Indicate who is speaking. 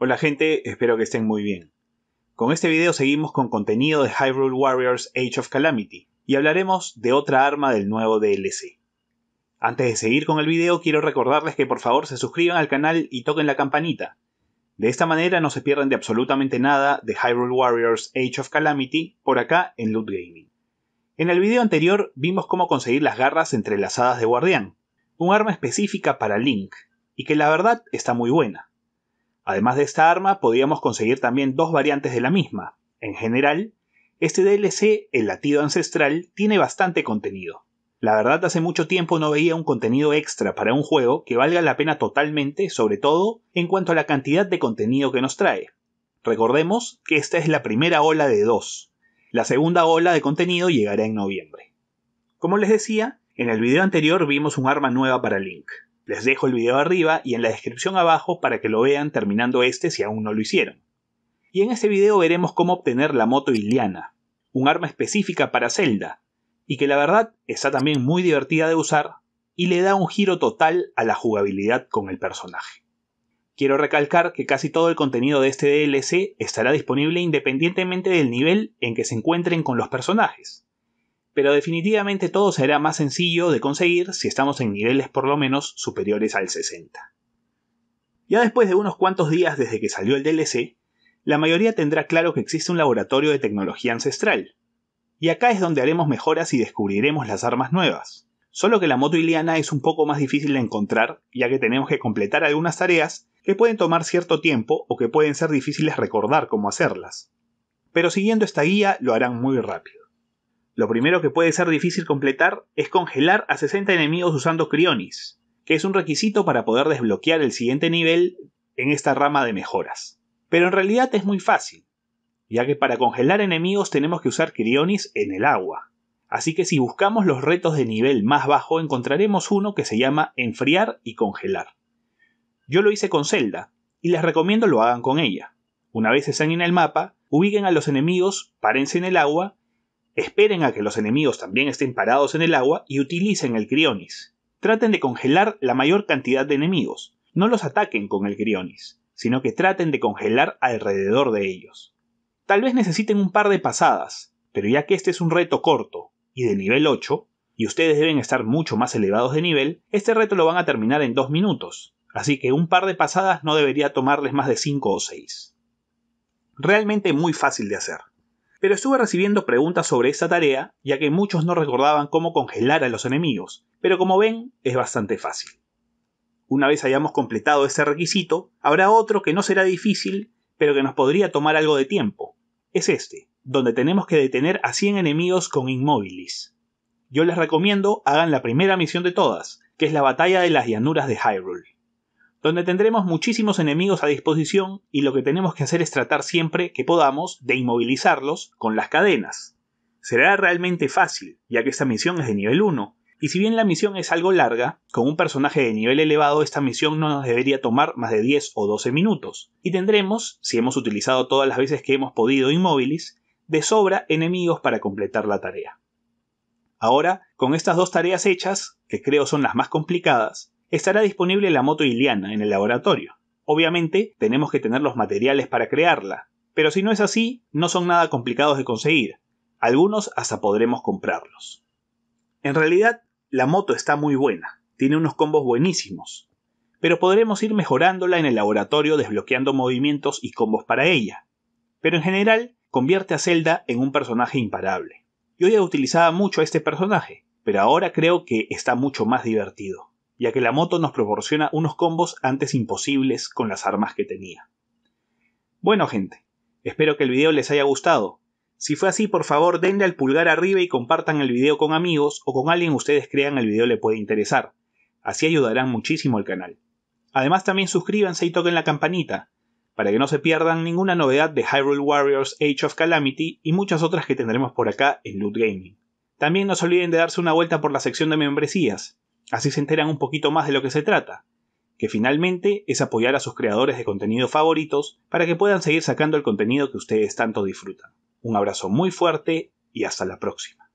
Speaker 1: Hola gente, espero que estén muy bien. Con este video seguimos con contenido de Hyrule Warriors Age of Calamity y hablaremos de otra arma del nuevo DLC. Antes de seguir con el video quiero recordarles que por favor se suscriban al canal y toquen la campanita. De esta manera no se pierden de absolutamente nada de Hyrule Warriors Age of Calamity por acá en Loot Gaming. En el video anterior vimos cómo conseguir las garras entrelazadas de guardián, un arma específica para Link, y que la verdad está muy buena. Además de esta arma, podíamos conseguir también dos variantes de la misma. En general, este DLC, El latido ancestral, tiene bastante contenido. La verdad hace mucho tiempo no veía un contenido extra para un juego que valga la pena totalmente, sobre todo en cuanto a la cantidad de contenido que nos trae. Recordemos que esta es la primera ola de dos. La segunda ola de contenido llegará en noviembre. Como les decía, en el video anterior vimos un arma nueva para Link, les dejo el video arriba y en la descripción abajo para que lo vean terminando este si aún no lo hicieron. Y en este video veremos cómo obtener la moto Iliana, un arma específica para Zelda, y que la verdad está también muy divertida de usar y le da un giro total a la jugabilidad con el personaje. Quiero recalcar que casi todo el contenido de este DLC estará disponible independientemente del nivel en que se encuentren con los personajes, pero definitivamente todo será más sencillo de conseguir si estamos en niveles por lo menos superiores al 60. Ya después de unos cuantos días desde que salió el DLC, la mayoría tendrá claro que existe un laboratorio de tecnología ancestral. Y acá es donde haremos mejoras y descubriremos las armas nuevas. Solo que la moto Iliana es un poco más difícil de encontrar, ya que tenemos que completar algunas tareas que pueden tomar cierto tiempo o que pueden ser difíciles recordar cómo hacerlas. Pero siguiendo esta guía lo harán muy rápido. Lo primero que puede ser difícil completar es congelar a 60 enemigos usando crionis, que es un requisito para poder desbloquear el siguiente nivel en esta rama de mejoras. Pero en realidad es muy fácil, ya que para congelar enemigos tenemos que usar crionis en el agua. Así que si buscamos los retos de nivel más bajo encontraremos uno que se llama enfriar y congelar. Yo lo hice con Zelda, y les recomiendo lo hagan con ella. Una vez estén en el mapa, ubiquen a los enemigos, párense en el agua Esperen a que los enemigos también estén parados en el agua y utilicen el crionis. Traten de congelar la mayor cantidad de enemigos. No los ataquen con el crionis, sino que traten de congelar alrededor de ellos. Tal vez necesiten un par de pasadas, pero ya que este es un reto corto y de nivel 8, y ustedes deben estar mucho más elevados de nivel, este reto lo van a terminar en 2 minutos, así que un par de pasadas no debería tomarles más de 5 o 6. Realmente muy fácil de hacer pero estuve recibiendo preguntas sobre esta tarea, ya que muchos no recordaban cómo congelar a los enemigos, pero como ven, es bastante fácil. Una vez hayamos completado ese requisito, habrá otro que no será difícil, pero que nos podría tomar algo de tiempo. Es este, donde tenemos que detener a 100 enemigos con inmóviles. Yo les recomiendo hagan la primera misión de todas, que es la batalla de las llanuras de Hyrule donde tendremos muchísimos enemigos a disposición y lo que tenemos que hacer es tratar siempre que podamos de inmovilizarlos con las cadenas. Será realmente fácil, ya que esta misión es de nivel 1, y si bien la misión es algo larga, con un personaje de nivel elevado esta misión no nos debería tomar más de 10 o 12 minutos, y tendremos, si hemos utilizado todas las veces que hemos podido inmóviles, de sobra enemigos para completar la tarea. Ahora, con estas dos tareas hechas, que creo son las más complicadas, estará disponible la moto iliana en el laboratorio. Obviamente tenemos que tener los materiales para crearla, pero si no es así, no son nada complicados de conseguir. Algunos hasta podremos comprarlos. En realidad, la moto está muy buena, tiene unos combos buenísimos, pero podremos ir mejorándola en el laboratorio desbloqueando movimientos y combos para ella. Pero en general, convierte a Zelda en un personaje imparable. Yo ya utilizaba mucho a este personaje, pero ahora creo que está mucho más divertido ya que la moto nos proporciona unos combos antes imposibles con las armas que tenía. Bueno gente, espero que el video les haya gustado. Si fue así, por favor denle al pulgar arriba y compartan el video con amigos o con alguien ustedes crean el video le puede interesar. Así ayudarán muchísimo al canal. Además también suscríbanse y toquen la campanita, para que no se pierdan ninguna novedad de Hyrule Warriors Age of Calamity y muchas otras que tendremos por acá en Loot Gaming. También no se olviden de darse una vuelta por la sección de membresías. Así se enteran un poquito más de lo que se trata, que finalmente es apoyar a sus creadores de contenido favoritos para que puedan seguir sacando el contenido que ustedes tanto disfrutan. Un abrazo muy fuerte y hasta la próxima.